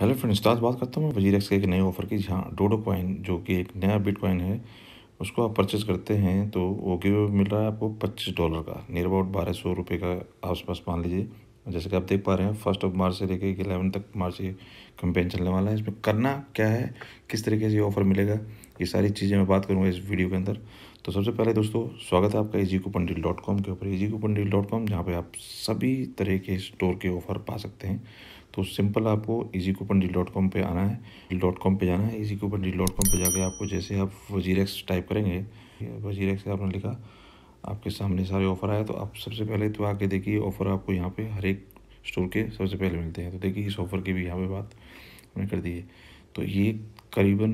hello तो friends आज बात करता हूँ मैं वजीर एक्स के एक नए ऑफर की जहाँ डोडो कॉइन जो कि एक नया बिट कॉइन है उसको आप परचेज़ करते हैं तो वो गिव मिल रहा है आपको पच्चीस डॉलर का नियर अबाउट बारह सौ रुपये का आस पास मान लीजिए जैसे कि आप देख पा रहे हैं फर्स्ट ऑफ मार्च से लेकर इलेवन तक मार्च ये कंपेन चलने वाला है इसमें करना क्या है किस तरीके से ये ऑफर मिलेगा ये सारी चीज़ें मैं बात करूँगा इस वीडियो के अंदर तो सबसे पहले दोस्तों स्वागत है आपका easy coupon deal dot com के ऊपर easy coupon deal dot com जहाँ पर आप सभी तरह के स्टोर के ऑफ़र पा सकते हैं तो सिंपल आपको easy coupon deal dot com पर आना है डील डॉट कॉम पर जाना है easy coupon deal dot com पर जाकर आपको जैसे आप वजीरेक्स टाइप करेंगे एक्स आपने लिखा आपके सामने सारे ऑफ़र आए तो आप सबसे पहले तो आके देखिए ऑफ़र आपको यहाँ पे हर एक स्टोर के सबसे पहले मिलते हैं तो देखिए इस ऑफ़र की भी यहाँ पे बात मैंने कर दी है तो ये करीबन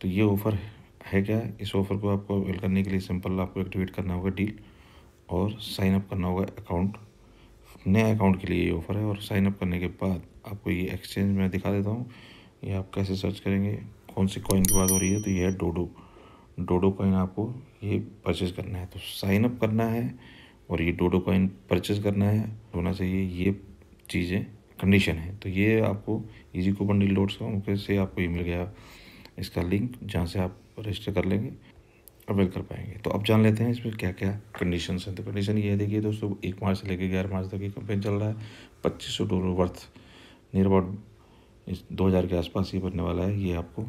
तो ये ऑफ़र है क्या इस ऑफ़र को आपको अवेल करने के लिए सिंपल आपको एक्टिवेट करना होगा डील और साइन अप करना होगा अकाउंट नए अकाउंट के लिए ये ऑफ़र है और साइन अप करने के बाद आपको ये एक्सचेंज में दिखा देता हूँ ये आप कैसे सर्च करेंगे कौन सी कॉइन की बात हो रही है तो ये है डोडो डोडो कॉइन आपको ये परचेज़ करना है तो साइन अप करना है और ये डोडो कॉइन परचेज़ करना है होना चाहिए ये चीज़ें कंडीशन है तो ये आपको इजी कूपन लोड्स का उनके से आपको ये मिल गया इसका लिंक जहाँ से आप रजिस्टर कर लेंगे अवेल कर पाएंगे तो अब जान लेते हैं इसमें क्या क्या कंडीशन हैं तो कंडीशन ये है देखिए दोस्तों एक मार्च से लेकर ग्यारह मार्च तक ये कंपेन चल रहा है पच्चीस सौ डॉलर वर्थ नियर अबाउट इस दो हज़ार के आसपास ये बनने वाला है ये आपको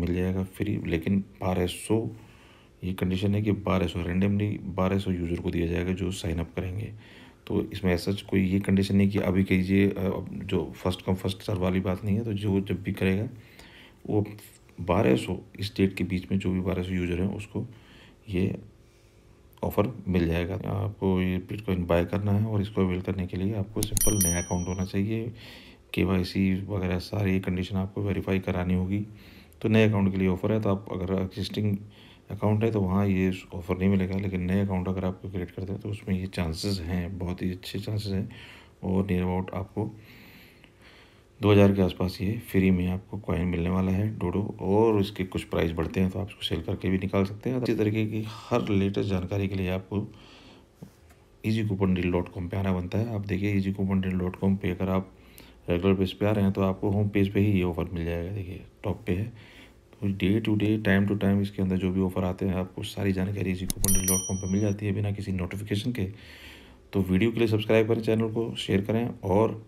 मिल जाएगा फ्री लेकिन बारह सौ ये कंडीशन है कि बारह सौ रेंडमली बारह सौ यूज़र को दिया जाएगा जो साइन अप करेंगे तो इसमें ऐसा कोई ये कंडीशन नहीं कि अभी कीजिए जो फर्स्ट कम फर्स्ट सर वाली बात नहीं है तो जो जब भी करेगा वो बारह सौ इस डेट के बीच में जो भी बारह सौ यूजर हैं उसको ये ऑफ़र मिल जाएगा आपको ये बिटकॉइन बाय करना है और इसको अवेल करने के लिए आपको सिंपल नया अकाउंट होना चाहिए के वाई सी वगैरह सारी कंडीशन आपको वेरीफाई करानी होगी तो नए अकाउंट के लिए ऑफ़र है तो आप अगर एग्जिस्टिंग अकाउंट है तो वहाँ ये ऑफ़र नहीं मिलेगा लेकिन नए अकाउंट अगर आपको क्रिएट करते हैं तो उसमें ये चांसेस हैं बहुत ही अच्छे चांसेस हैं और नियर अबाउट आपको दो हज़ार के आसपास ये फ्री में आपको कॉइन मिलने वाला है डोडो और इसके कुछ प्राइस बढ़ते हैं तो आप उसको सेल करके भी निकाल सकते हैं इसी तरीके की हर लेटेस्ट जानकारी के लिए आपको easy coupon deal dot com पर आना बनता है आप देखिए easy coupon deal dot com पर अगर आप रेगुलर पेज पे आ रहे हैं तो आपको होम पेज पे ही ये ऑफ़र मिल जाएगा देखिए टॉप पे है तो day to day time to time इसके अंदर जो भी ऑफ़र आते हैं आपको सारी जानकारी easy coupon deal dot com पर मिल जाती है बिना किसी नोटिफिकेशन के तो वीडियो के लिए सब्सक्राइब करें चैनल को शेयर करें और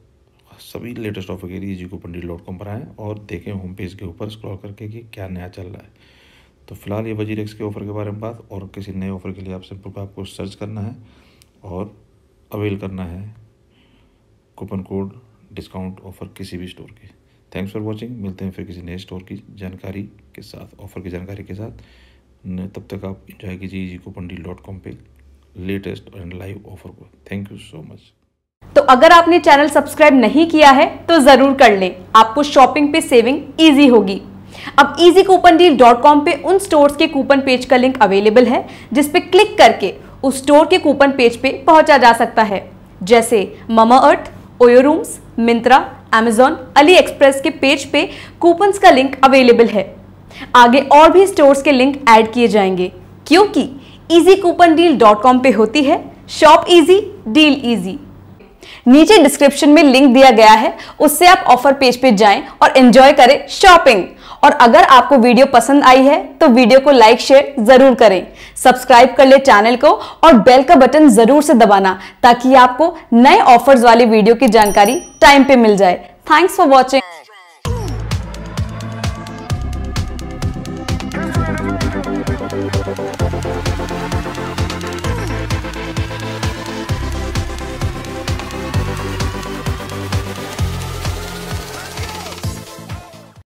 सभी लेटेस्ट ऑफर के लिए जी को पंडित डॉट कॉम पर आएँ और देखें होम पेज के ऊपर स्क्रॉल करके कि क्या नया चल रहा है तो फिलहाल ये वजीर एक्स के ऑफ़र के बारे में बात और किसी नए ऑफ़र के लिए आप सिंपल आपको सर्च करना है और अवेल करना है कूपन कोड डिस्काउंट ऑफ़र किसी भी स्टोर के थैंक्स फॉर वॉचिंग मिलते हैं फिर किसी नए स्टोर की जानकारी के साथ ऑफ़र की जानकारी के साथ तब तक आप इंजॉय कीजिए जी कूपन पंडित डॉट कॉम पर लेटेस्ट एंड लाइव ऑफ़र को थैंक यू सो मच तो अगर आपने चैनल सब्सक्राइब नहीं किया है तो ज़रूर कर लें आपको शॉपिंग पे सेविंग ईजी होगी अब easy coupon deal dot com पर उन स्टोर्स के कूपन पेज का लिंक अवेलेबल है जिस पे क्लिक करके उस स्टोर के कूपन पेज पे पहुंचा जा सकता है जैसे Mamaearth OYO rooms Myntra Amazon AliExpress के पेज पे कूपन्स का लिंक अवेलेबल है आगे और भी स्टोर्स के लिंक ऐड किए जाएंगे क्योंकि easy coupon deal dot com पर होती है शॉप इजी डील इजी नीचे डिस्क्रिप्शन में लिंक दिया गया है उससे आप ऑफर पेज पे जाएं और एंजॉय करें शॉपिंग और अगर आपको वीडियो पसंद आई है तो वीडियो को लाइक शेयर जरूर करें सब्सक्राइब कर ले चैनल को और बेल का बटन जरूर से दबाना ताकि आपको नए ऑफर्स वाली वीडियो की जानकारी टाइम पे मिल जाए थैंक्स फॉर वॉचिंग